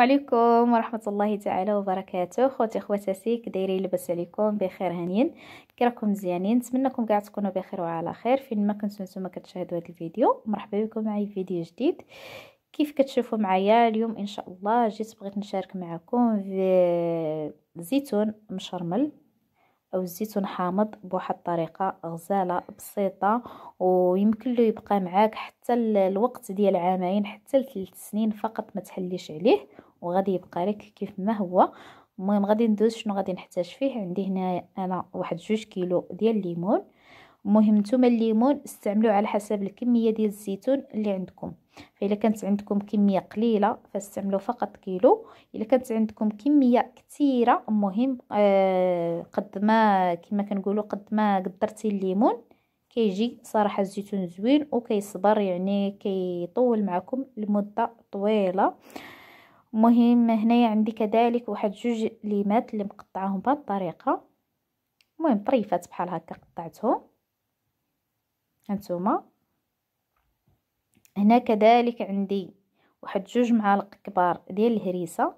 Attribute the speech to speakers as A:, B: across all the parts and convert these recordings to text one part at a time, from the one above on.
A: عليكم ورحمة الله تعالى وبركاته خوتي خواتاتي كدايرين لباس عليكم بخير هانيين كيراكم مزيانين نتمنىكم كاع تكونوا بخير وعلى خير فين ما كنتو نتوما كتشاهدوا هذا الفيديو مرحبا بكم معايا في فيديو جديد كيف كتشوفوا معايا اليوم ان شاء الله جيت بغيت نشارك معكم في زيتون مشرمل او الزيتون حامض بواحد الطريقه غزاله بسيطه ويمكن له يبقى معاك حتى الوقت ديال عامين حتى لثلاث سنين فقط ما تحليش عليه وغادي يبقى لك كيف ما هو المهم غادي ندوز شنو غادي نحتاج فيه عندي هنا انا واحد جوج كيلو ديال الليمون المهم نتوما الليمون استعملوا على حسب الكميه ديال الزيتون اللي عندكم فإلا كانت عندكم كميه قليله فاستعملوا فقط كيلو الا كانت عندكم كميه كثيره المهم آه قد ما كما كنقولوا قد ما قدرتي الليمون كيجي صراحه الزيتون زوين وكيصبر يعني كيطول معكم لمده طويله المهم هنايا عندي كذلك واحد جوج ليمات اللي مقطعاهم بهاد الطريقه المهم طريفات بحال هكا قطعتهم هانتوما هنا كذلك عندي واحد جوج معالق كبار ديال الهريسه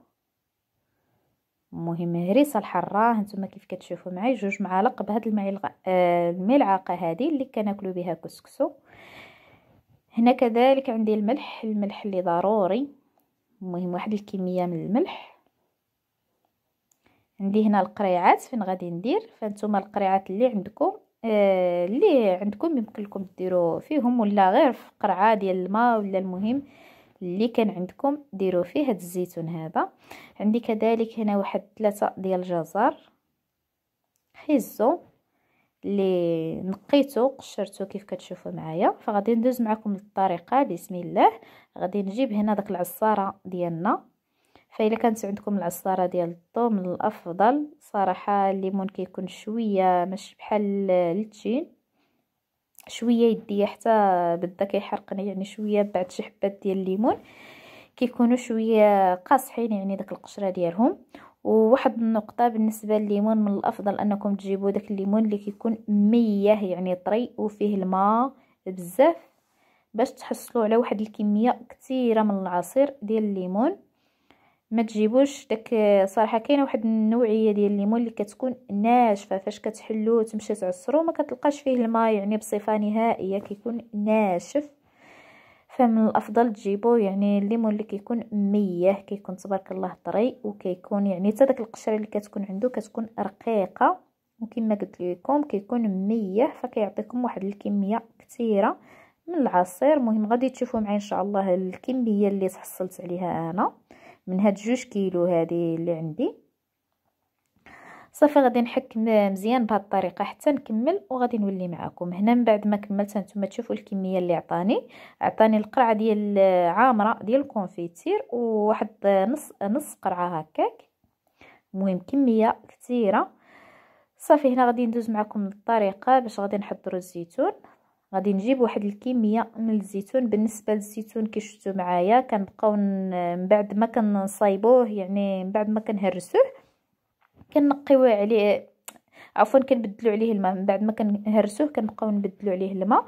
A: المهم هريسه الحره هانتوما كيف كتشوفوا معايا جوج معالق بهاد المعلقه آه، الملعقه هذه اللي كناكلو بها كسكسو هنا كذلك عندي الملح الملح اللي ضروري المهم واحد الكميه من الملح عندي هنا القريعات فين غادي ندير فانتوما القريعات اللي عندكم آه اللي عندكم يمكن لكم ديروا فيهم ولا غير في قرعه ديال الماء ولا المهم اللي كان عندكم ديروا فيه هذا الزيتون هذا عندي كذلك هنا واحد ثلاثة ديال الجزر خيزو اللي نقيته قشرته كيف كتشوفوا معايا فغادي ندوز معكم الطريقه بسم الله غادي نجيب هنا داك العصاره ديالنا فإلا كانت عندكم العصاره ديال الثوم الافضل صراحه الليمون كيكون شويه مش بحال التين شويه يديه حتى بدا كيحرقني يعني شويه بعد شي حبات ديال الليمون كيكونوا شويه قاصحين يعني داك القشره ديالهم وواحد النقطه بالنسبه لليمون من الافضل انكم تجيبوا داك الليمون اللي كيكون مياه يعني طري وفيه الماء بزاف باش تحصلوا على واحد الكميه كثيره من العصير ديال الليمون ما تجيبوش داك صراحه كاينه واحد النوعيه ديال الليمون اللي كتكون ناشفه فاش كتحلو تمشي تعصرو ما كتلقاش فيه الماء يعني بصفه نهائيه كيكون ناشف فمن الافضل تجيبو يعني الليمون اللي كيكون ميه كيكون تبارك الله طري وكيكون يعني حتى داك القشره اللي كتكون عنده كتكون رقيقه وكما قلت لكم كيكون ميه فكيعطيكم واحد الكميه كثيره من العصير مهم غادي تشوفوا معايا ان شاء الله الكميه اللي تحصلت عليها انا من هاد جوج كيلو هذه اللي عندي صافي غادي نحك مزيان بهاد الطريقه حتى نكمل وغادي نولي معكم هنا من بعد ما كملت نتوما تشوفوا الكميه اللي عطاني عطاني القرعه ديال عامره ديال الكونفيتير وواحد نص نص قرعه هكاك المهم كميه كثيره صافي هنا غادي ندوز معكم الطريقه باش غادي نحضروا الزيتون غادي نجيب واحد الكميه من الزيتون بالنسبه للزيتون كي شفتوا معايا كنبقاو من بعد ما كنصايبوه يعني من بعد ما كنهرسوه كنقيو عليه عفوا كنبدلو عليه الماء من بعد ما كنهرسوه كنبقاو نبدلو عليه الماء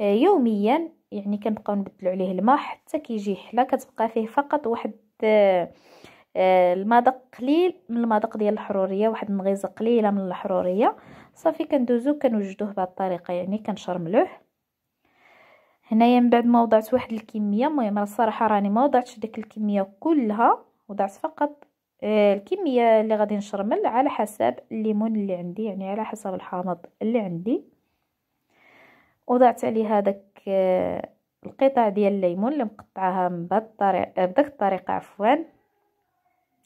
A: آه، يوميا يعني كنبقاو نبدلو عليه الماء حتى كيجي حلا كتبقى فيه فقط واحد آه، آه، المذاق قليل من المذاق ديال الحروريه واحد المغيزه قليله من الحروريه صافي كندوزو كنوجدوه بهذه الطريقه يعني كنشرملوه هنايا من بعد ما وضعت واحد الكميه المهم الصراحه راني ما وضعتش ديك الكميه كلها وضعت فقط آه، الكميه اللي غادي نشرمل على حسب الليمون اللي عندي يعني على حسب الحامض اللي عندي وضعت عليه هذاك آه، القطع ديال الليمون اللي مقطعاها بداك الطريقه عفوا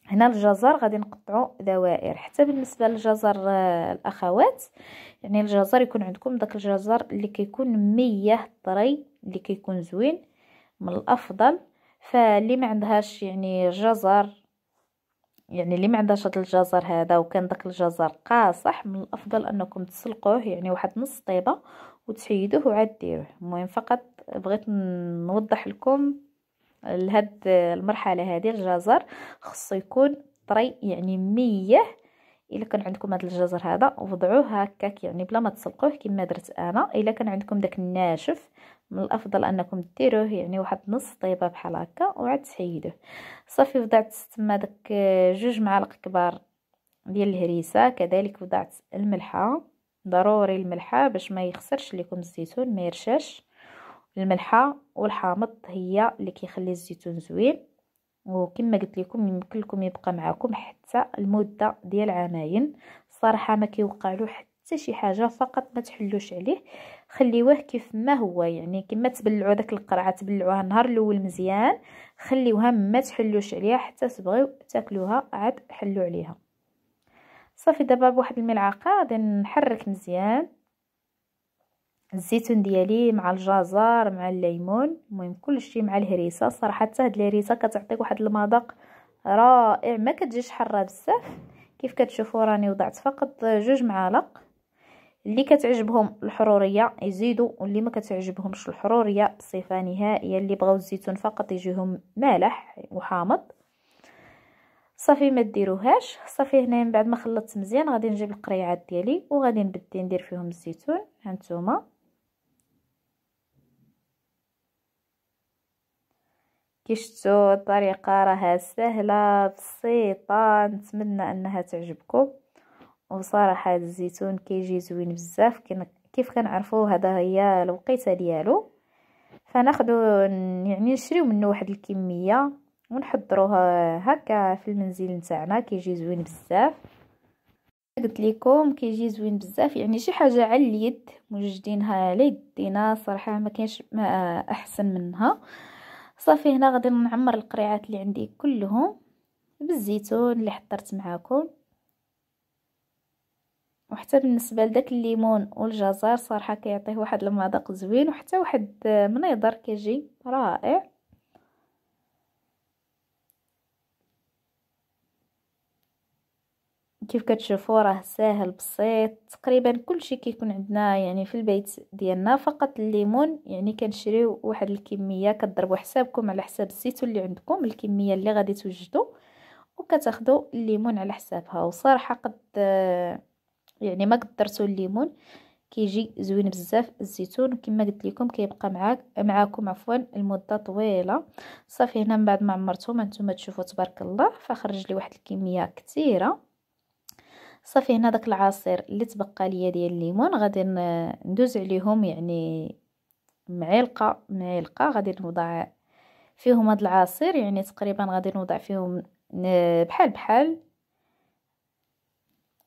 A: هنا الجزر غادي نقطعو دوائر حتى بالنسبه للجزر آه، الاخوات يعني الجزر يكون عندكم داك الجزر اللي كيكون ميه طري اللي كيكون زوين من الافضل فاللي ما عندهاش يعني جزر يعني اللي ما عندهاش هذا الجزر هذا وكان داك الجزر قاصح من الافضل انكم تسلقوه يعني واحد نص طيبه وتحيدوه وعاد ديروه المهم فقط بغيت نوضح لكم لهاد المرحله هذه الجزر خصو يكون طري يعني ميه الا كان عندكم هذا الجزر هذا وضعوه هكاك يعني بلا ما تسلقوه كما درت انا الا كان عندكم داك الناشف من الافضل انكم ديروه يعني واحد نص طيبه بحال هكا وعاد تحيدوه صافي وضعت تما داك آه، جوج معالق كبار ديال الهريسه كذلك وضعت الملحه ضروري الملحه باش ما يخسرش لكم الزيتون ما يرشاش الملحه والحامض هي اللي كيخلي الزيتون زوين وكما قلت لكم يمكن لكم يبقى معكم حتى المده ديال عامين الصراحه ما كيوقع له حتى شي حاجه فقط ما تحلوش عليه خليوه كيف ما هو يعني كما تبلعوا داك القرعه تبلعوها النهار الاول مزيان خليوها ما تحلوش عليها حتى تبغيو تاكلوها عاد حلوا عليها صافي دابا بواحد الملعقه غادي نحرك مزيان الزيتون ديالي مع الجزر مع الليمون المهم كلشي مع الهريسه صراحه حتى هاد الهريسه كتعطيك واحد المذاق رائع ما كتجيش حاره بزاف كيف كتشوفوا راني وضعت فقط جوج معالق اللي كتعجبهم الحروريه يزيدوا واللي ما كتعجبهمش الحروريه بصفه نهائيه اللي بغاو الزيتون فقط يجيهم مالح وحامض صافي ما ديروهاش صافي هنا من بعد ما خلطت مزيان غادي نجيب القريعات ديالي وغادي نبدي ندير فيهم الزيتون هانتوما كي شفتوا الطريقه راها سهله بسيطه نتمنى انها تعجبكم وصراحه الزيتون كيجي زوين بزاف كيف كنعرفوا هذا هي الوقيته ديالو فناخدو يعني نشريو منه واحد الكميه ونحضروها هكا في المنزل نتاعنا كيجي زوين بزاف قلت لكم كيجي زوين بزاف يعني شي حاجه على اليد موجدينها على يدينا صراحه ما كاينش ما احسن منها صافي هنا غادي نعمر القريعات اللي عندي كلهم بالزيتون اللي حضرت معاكم وحتى بالنسبه لداك الليمون والجزر صراحه كيعطيه واحد المذاق زوين وحتى واحد منيضر كيجي رائع كيف كتشوفوا راه ساهل بسيط تقريبا كلشي كيكون عندنا يعني في البيت ديالنا فقط الليمون يعني كنشريو واحد الكميه كضربوا حسابكم على حساب الزيتون اللي عندكم الكميه اللي غادي توجدوا وكتاخذوا الليمون على حسابها وصراحه قد يعني ما قدرتوا الليمون كيجي زوين بزاف الزيتون وكما قلت لكم كيبقى معاك معاكم عفوا المده طويله صافي هنا من بعد ما عمرتهم انتم تشوفوا تبارك الله فخرج لي واحد الكميه كثيره صافي هنا داك العصير اللي تبقى ليا ديال الليمون غادي ندوز عليهم يعني معلقه معلقه غادي نوضع فيهم هاد العصير يعني تقريبا غادي نوضع فيهم بحال بحال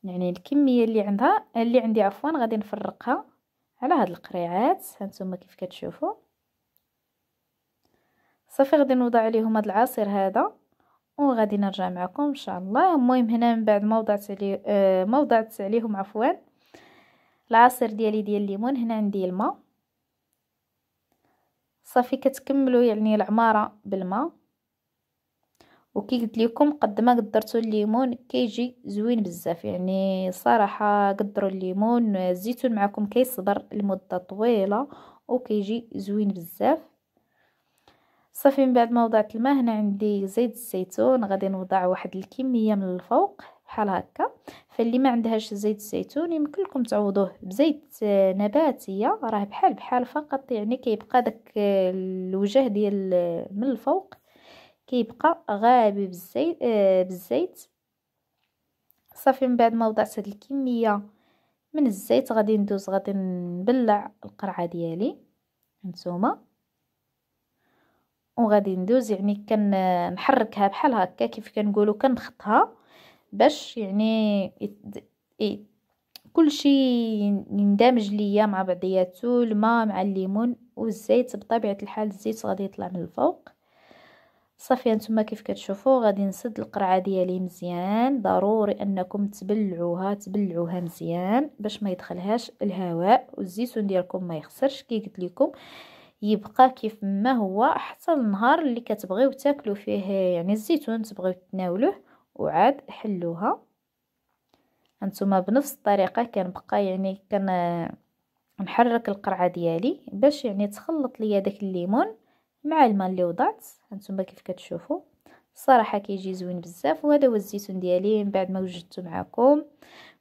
A: يعني الكميه اللي عندها اللي عندي عفوا غادي نفرقها على هاد القريعات هانتوما كيف كتشوفوا صافي غادي نوضع عليهم هاد العصير هذا وغادي نرجع معكم ان شاء الله المهم هنا من بعد ما وضعت عليه آه ما عليهم عفوا العصير ديالي ديال الليمون هنا عندي الماء صافي كتكملوا يعني العماره بالماء وكي قلت لكم قد ما قدرتوا الليمون كيجي زوين بزاف يعني صراحه قدروا الليمون آه، الزيتون معكم كيصبر لمده طويله وكيجي زوين بزاف صافي من بعد ما وضعت الماء هنا عندي زيت الزيتون غادي نوضع واحد الكميه من الفوق بحال هكا فاللي ما عندهاش زيت الزيتون يمكن لكم تعوضوه بزيت آه، نباتيه راه بحال بحال فقط يعني كيبقى داك آه، الوجه ديال آه، من الفوق كيبقى غابي بالزيت بالزيت صافي من بعد ما وضعت هاد الكميه من الزيت غادي ندوز غادي نبلع القرعه ديالي نتوما وغادي ندوز يعني كنحركها بحال هكا كيف كنقولوا كنخطها باش يعني إيه كل شيء يندمج ليا مع بعضياته الماء مع الليمون والزيت بطبيعه الحال الزيت غادي يطلع من الفوق صافي انتما كيف كتشوفوا غادي نسد القرعه ديالي مزيان ضروري انكم تبلعوها تبلعوها مزيان باش ما يدخلهاش الهواء والزيتون ديالكم ما يخسرش كي قلت لكم يبقى كيف ما هو حتى النهار اللي كتبغيو تاكلو فيه يعني الزيتون تبغيو تناولوه وعاد حلوها انتما بنفس الطريقه كنبقى يعني كن نحرك القرعه ديالي باش يعني تخلط ليا داك الليمون مع الماء اللي وضعت هانتوما كيف كتشوفوا الصراحه كيجي زوين بزاف وهذا هو الزيتون ديالي من بعد ما وجدته معكم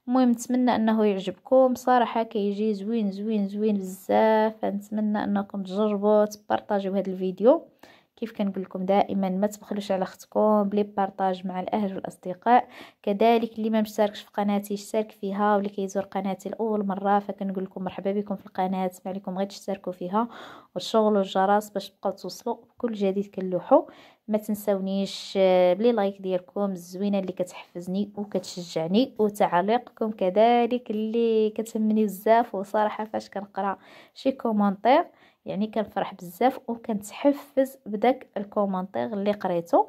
A: المهم نتمنى انه يعجبكم صراحه كيجي زوين زوين زوين بزاف نتمنى انكم تجربوا تبارطاجيو هذا الفيديو كيف كنقول لكم دائما ما تبخلوش على اختكم بلي بارطاج مع الاهل والاصدقاء كذلك اللي ما مشتركش في قناتي يشترك فيها واللي كيزور قناتي لاول مره فكنقول لكم مرحبا بكم في القناه ما عليكم غير تشتركوا فيها وشغلوا الجرس باش تبقاو توصلوا بكل جديد كنلوحو ما تنسونيش بلي آه، لايك ديالكم الزوينه اللي كتحفزني وكتشجعني وتعليقكم كذلك اللي كتهمني بزاف وصراحه فاش كنقرا شي كومونتير يعني كنفرح بزاف وكنتحفز بداك الكومونتير اللي قريته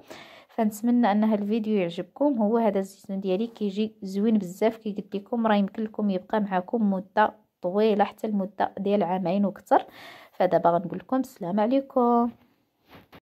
A: فنتمنى ان هذا الفيديو يعجبكم هو هذا الزيتون ديالي كيجي زوين بزاف قلت لكم راه يمكن لكم يبقى معكم مده طويله حتى المده ديال عامين وكثر فدابا غنقول لكم السلام عليكم